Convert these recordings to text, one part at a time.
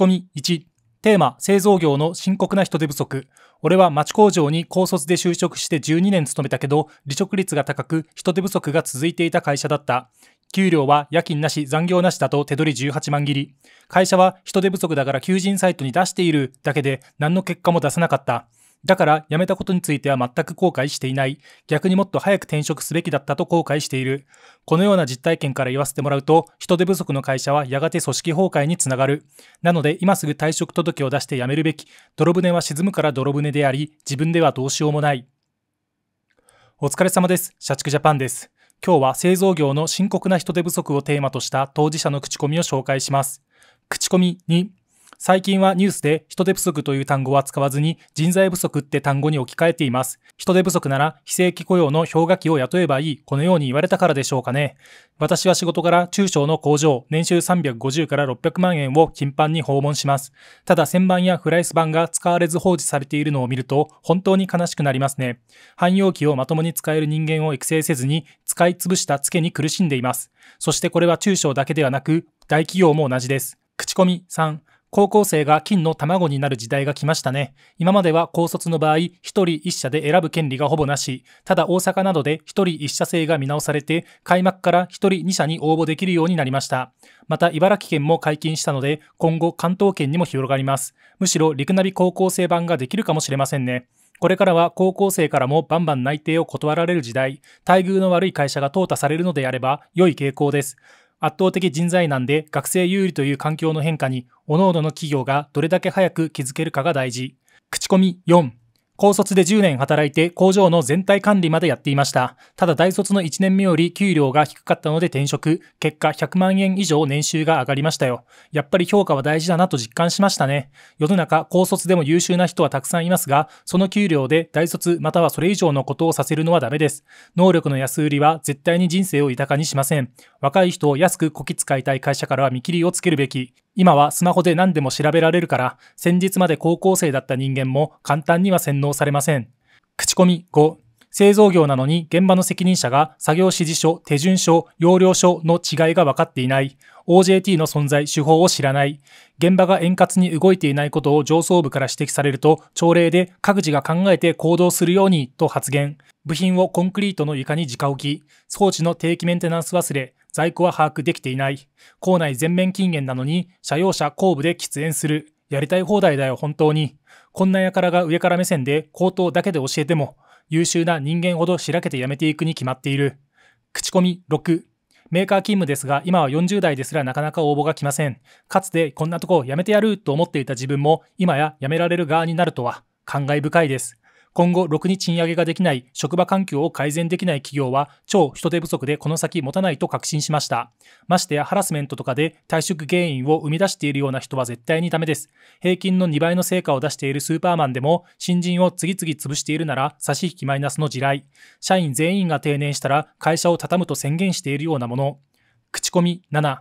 込み1、テーマ、製造業の深刻な人手不足。俺は町工場に高卒で就職して12年勤めたけど、離職率が高く、人手不足が続いていた会社だった。給料は夜勤なし、残業なしだと手取り18万切り。会社は人手不足だから求人サイトに出しているだけで、何の結果も出さなかった。だから辞めたことについては全く後悔していない。逆にもっと早く転職すべきだったと後悔している。このような実体験から言わせてもらうと、人手不足の会社はやがて組織崩壊につながる。なので今すぐ退職届を出して辞めるべき。泥船は沈むから泥船であり、自分ではどうしようもない。お疲れ様です。社畜ジャパンです。今日は製造業の深刻な人手不足をテーマとした当事者の口コミを紹介します。口コミ2最近はニュースで人手不足という単語は使わずに人材不足って単語に置き換えています。人手不足なら非正規雇用の氷河期を雇えばいい、このように言われたからでしょうかね。私は仕事から中小の工場、年収350から600万円を頻繁に訪問します。ただ旋盤やフライス板が使われず放置されているのを見ると本当に悲しくなりますね。汎用機をまともに使える人間を育成せずに使い潰したツケに苦しんでいます。そしてこれは中小だけではなく大企業も同じです。口コミ3高校生が金の卵になる時代が来ましたね。今までは高卒の場合、一人一社で選ぶ権利がほぼなし、ただ大阪などで一人一社制が見直されて、開幕から一人二社に応募できるようになりました。また茨城県も解禁したので、今後関東圏にも広がります。むしろ陸ナビ高校生版ができるかもしれませんね。これからは高校生からもバンバン内定を断られる時代、待遇の悪い会社が淘汰されるのであれば良い傾向です。圧倒的人材難で学生有利という環境の変化に、各々の企業がどれだけ早く気づけるかが大事。口コミ4。高卒で10年働いて工場の全体管理までやっていました。ただ大卒の1年目より給料が低かったので転職。結果100万円以上年収が上がりましたよ。やっぱり評価は大事だなと実感しましたね。世の中高卒でも優秀な人はたくさんいますが、その給料で大卒またはそれ以上のことをさせるのはダメです。能力の安売りは絶対に人生を豊かにしません。若い人を安くこき使いたい会社からは見切りをつけるべき。今はスマホで何でも調べられるから、先日まで高校生だった人間も簡単には洗脳されません。口コミ5製造業なのに現場の責任者が作業指示書、手順書、要領書の違いが分かっていない、OJT の存在、手法を知らない、現場が円滑に動いていないことを上層部から指摘されると、朝礼で各自が考えて行動するようにと発言、部品をコンクリートの床に直置き、装置の定期メンテナンス忘れ、在庫は把握できていない、校内全面禁煙なのに車用車後部で喫煙する、やりたい放題だよ本当に。こんな輩が上から目線で口頭だけで教えても、優秀な人間ほどしらけて辞めていくに決まっている。口コミ6。メーカー勤務ですが、今は40代ですらなかなか応募が来ません。かつてこんなとこを辞めてやると思っていた自分も、今や辞められる側になるとは、感慨深いです。今後、ろくに賃上げができない職場環境を改善できない企業は、超人手不足でこの先持たないと確信しました。ましてやハラスメントとかで退職原因を生み出しているような人は絶対にダメです。平均の2倍の成果を出しているスーパーマンでも、新人を次々潰しているなら、差し引きマイナスの地雷。社員全員が定年したら、会社を畳むと宣言しているようなもの。口コミ7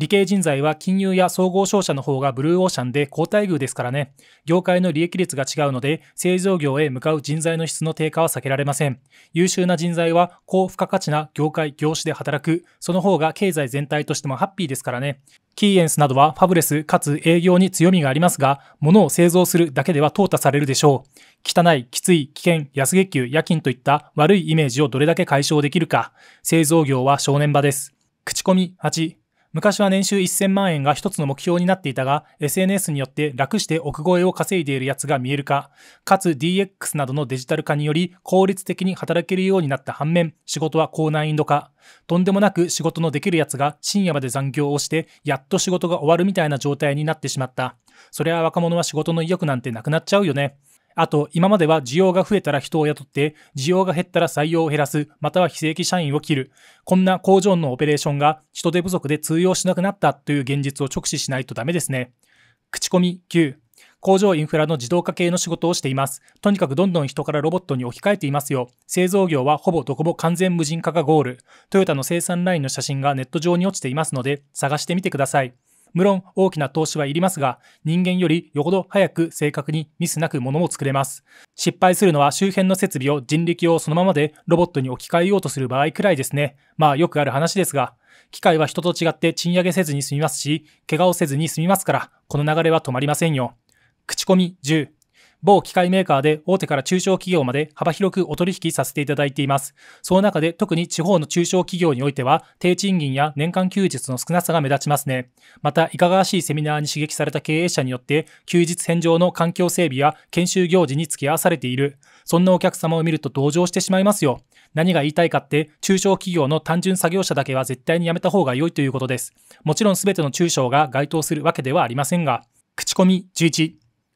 理系人材は金融や総合商社の方がブルーオーシャンで高待遇ですからね。業界の利益率が違うので、製造業へ向かう人材の質の低下は避けられません。優秀な人材は高付加価値な業界、業種で働く。その方が経済全体としてもハッピーですからね。キーエンスなどはファブレスかつ営業に強みがありますが、物を製造するだけでは淘汰されるでしょう。汚い、きつい、危険、安月給、夜勤といった悪いイメージをどれだけ解消できるか。製造業は正念場です。口コミ8、昔は年収1000万円が一つの目標になっていたが、SNS によって楽して億超えを稼いでいるやつが見えるか、かつ DX などのデジタル化により効率的に働けるようになった反面、仕事は高難易度化。とんでもなく仕事のできるやつが深夜まで残業をして、やっと仕事が終わるみたいな状態になってしまった。それは若者は仕事の意欲なんてなくなっちゃうよね。あと、今までは需要が増えたら人を雇って、需要が減ったら採用を減らす、または非正規社員を切る。こんな工場のオペレーションが人手不足で通用しなくなったという現実を直視しないとダメですね。口コミ9。工場インフラの自動化系の仕事をしています。とにかくどんどん人からロボットに置き換えていますよ。製造業はほぼどこも完全無人化がゴール。トヨタの生産ラインの写真がネット上に落ちていますので、探してみてください。無論大きな投資はいりますが、人間よりよほど早く正確にミスなくものを作れます。失敗するのは周辺の設備を人力をそのままでロボットに置き換えようとする場合くらいですね。まあよくある話ですが、機械は人と違って賃上げせずに済みますし、怪我をせずに済みますから、この流れは止まりませんよ。口コミ10某機械メーカーで大手から中小企業まで幅広くお取引させていただいています。その中で特に地方の中小企業においては、低賃金や年間休日の少なさが目立ちますね。また、いかがわしいセミナーに刺激された経営者によって、休日返上の環境整備や研修行事に付き合わされている。そんなお客様を見ると同情してしまいますよ。何が言いたいかって、中小企業の単純作業者だけは絶対にやめた方が良いということです。もちろん全ての中小が該当するわけではありませんが。口コミ11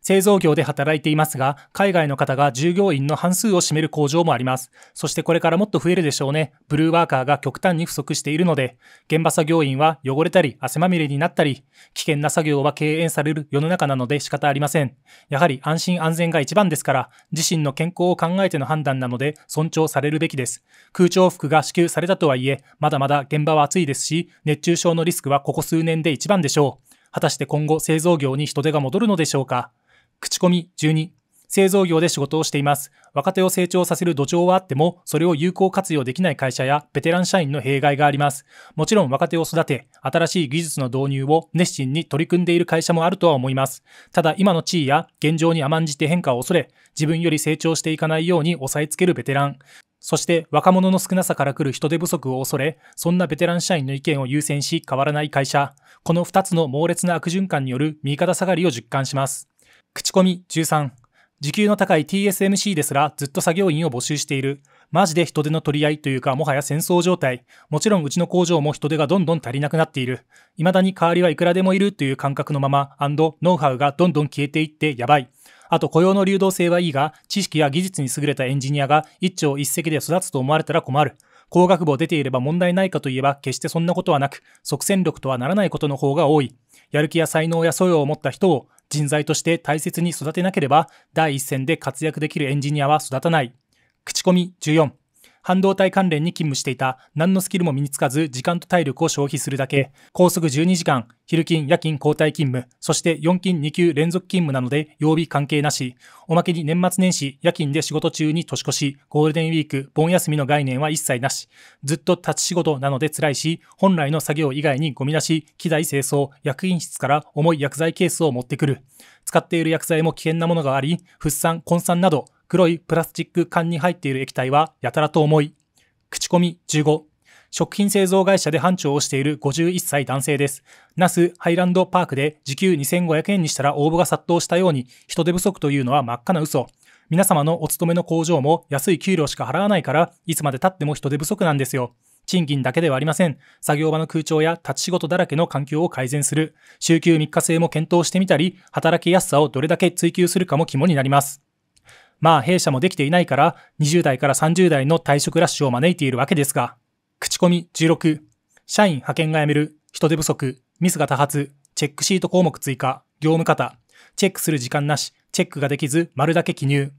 製造業で働いていますが、海外の方が従業員の半数を占める工場もあります。そしてこれからもっと増えるでしょうね。ブルーワーカーが極端に不足しているので、現場作業員は汚れたり汗まみれになったり、危険な作業は敬遠される世の中なので仕方ありません。やはり安心安全が一番ですから、自身の健康を考えての判断なので尊重されるべきです。空調服が支給されたとはいえ、まだまだ現場は暑いですし、熱中症のリスクはここ数年で一番でしょう。果たして今後製造業に人手が戻るのでしょうか口コミ12、製造業で仕事をしています。若手を成長させる土壌はあっても、それを有効活用できない会社やベテラン社員の弊害があります。もちろん若手を育て、新しい技術の導入を熱心に取り組んでいる会社もあるとは思います。ただ今の地位や現状に甘んじて変化を恐れ、自分より成長していかないように抑えつけるベテラン。そして若者の少なさから来る人手不足を恐れ、そんなベテラン社員の意見を優先し変わらない会社。この2つの猛烈な悪循環による右肩下がりを実感します。口コミ13。時給の高い TSMC ですらずっと作業員を募集している。マジで人手の取り合いというか、もはや戦争状態。もちろんうちの工場も人手がどんどん足りなくなっている。未だに代わりはいくらでもいるという感覚のまま、ノウハウがどんどん消えていってやばい。あと雇用の流動性はいいが、知識や技術に優れたエンジニアが一朝一夕で育つと思われたら困る。工学部を出ていれば問題ないかといえば、決してそんなことはなく、即戦力とはならないことの方が多い。やる気や才能や素養を持った人を、人材として大切に育てなければ、第一線で活躍できるエンジニアは育たない。口コミ14。半導体関連に勤務していた何のスキルも身につかず時間と体力を消費するだけ、高速12時間、昼勤、夜勤、交代勤務、そして4勤2級連続勤務なので曜日関係なし、おまけに年末年始、夜勤で仕事中に年越し、ゴールデンウィーク、盆休みの概念は一切なし、ずっと立ち仕事なので辛いし、本来の作業以外にゴミ出し、機材清掃、役員室から重い薬剤ケースを持ってくる。使っている薬剤も危険なものがあり、フッ酸、根酸など、黒いプラスチック缶に入っている液体はやたらと重い。口コミ15。食品製造会社で班長をしている51歳男性です。那須ハイランドパークで時給2500円にしたら応募が殺到したように人手不足というのは真っ赤な嘘。皆様のお勤めの工場も安い給料しか払わないからいつまで経っても人手不足なんですよ。賃金だけではありません。作業場の空調や立ち仕事だらけの環境を改善する。週休3日制も検討してみたり、働きやすさをどれだけ追求するかも肝になります。まあ弊社もできていないから20代から30代の退職ラッシュを招いているわけですが、口コミ16、社員派遣が辞める、人手不足、ミスが多発、チェックシート項目追加、業務方、チェックする時間なし、チェックができず丸だけ記入。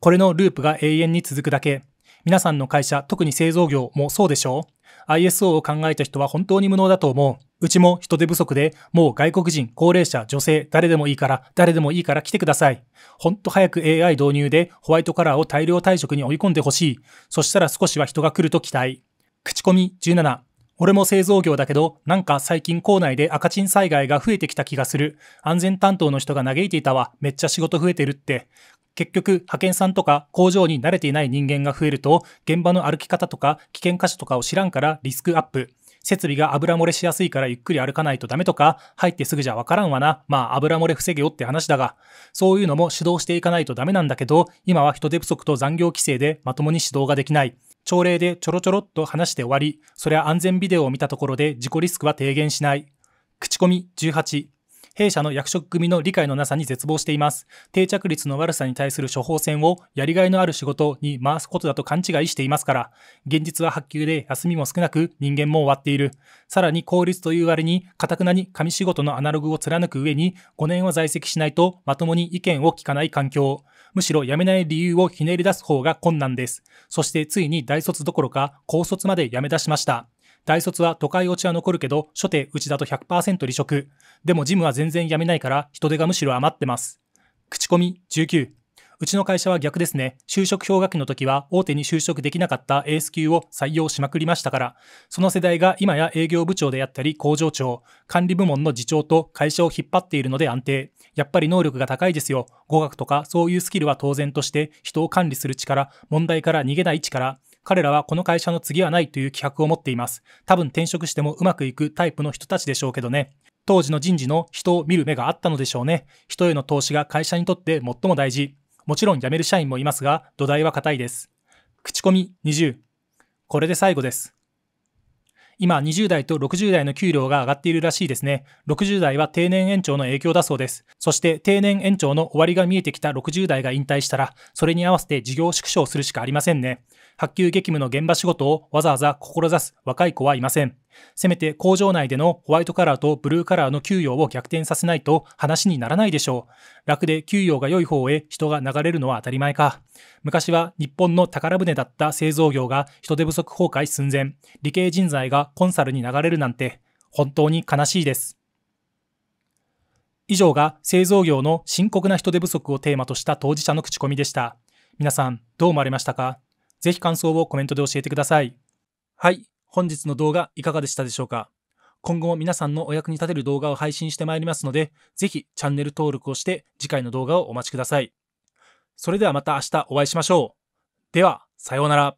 これのループが永遠に続くだけ。皆さんの会社、特に製造業もそうでしょう ?ISO を考えた人は本当に無能だと思う。うちも人手不足で、もう外国人、高齢者、女性、誰でもいいから、誰でもいいから来てください。ほんと早く AI 導入でホワイトカラーを大量退職に追い込んでほしい。そしたら少しは人が来ると期待。口コミ17。俺も製造業だけど、なんか最近校内で赤チン災害が増えてきた気がする。安全担当の人が嘆いていたわ。めっちゃ仕事増えてるって。結局、派遣さんとか工場に慣れていない人間が増えると、現場の歩き方とか危険箇所とかを知らんからリスクアップ。設備が油漏れしやすいからゆっくり歩かないとダメとか、入ってすぐじゃわからんわな、まあ油漏れ防げよって話だが、そういうのも指導していかないとダメなんだけど、今は人手不足と残業規制でまともに指導ができない。朝礼でちょろちょろっと話して終わり、それは安全ビデオを見たところで自己リスクは低減しない。口コミ18。弊社の役職組の理解のなさに絶望しています。定着率の悪さに対する処方箋をやりがいのある仕事に回すことだと勘違いしていますから、現実は発給で休みも少なく人間も終わっている。さらに効率という割に、かたくなに紙仕事のアナログを貫く上に、5年は在籍しないとまともに意見を聞かない環境。むしろ辞めない理由をひねり出す方が困難です。そしてついに大卒どころか高卒まで辞め出しました。大卒は都会落ちは残るけど、初手内田と100%離職。でもジムは全然辞めないから、人手がむしろ余ってます。口コミ19。うちの会社は逆ですね。就職氷河期の時は大手に就職できなかったエース級を採用しまくりましたから、その世代が今や営業部長であったり工場長、管理部門の次長と会社を引っ張っているので安定。やっぱり能力が高いですよ。語学とかそういうスキルは当然として、人を管理する力、問題から逃げない力、彼らはこの会社の次はないという企画を持っています。多分転職してもうまくいくタイプの人たちでしょうけどね。当時の人事の人を見る目があったのでしょうね。人への投資が会社にとって最も大事。もちろん辞める社員もいますが、土台は硬いです。口コミ20。これで最後です。今、20代と60代の給料が上がっているらしいですね。60代は定年延長の影響だそうです。そして、定年延長の終わりが見えてきた60代が引退したら、それに合わせて事業縮小するしかありませんね。発給激務の現場仕事をわざわざ志す若い子はいません。せめて工場内でのホワイトカラーとブルーカラーの給与を逆転させないと話にならないでしょう。楽で給与が良い方へ人が流れるのは当たり前か。昔は日本の宝船だった製造業が人手不足崩壊寸前、理系人材がコンサルに流れるなんて、本当に悲しいです。以上が製造業の深刻な人手不足をテーマとした当事者の口コミでした。皆さん、どう思われましたかぜひ感想をコメントで教えてください。はい。本日の動画いかがでしたでしょうか今後も皆さんのお役に立てる動画を配信してまいりますので、ぜひチャンネル登録をして次回の動画をお待ちください。それではまた明日お会いしましょう。では、さようなら。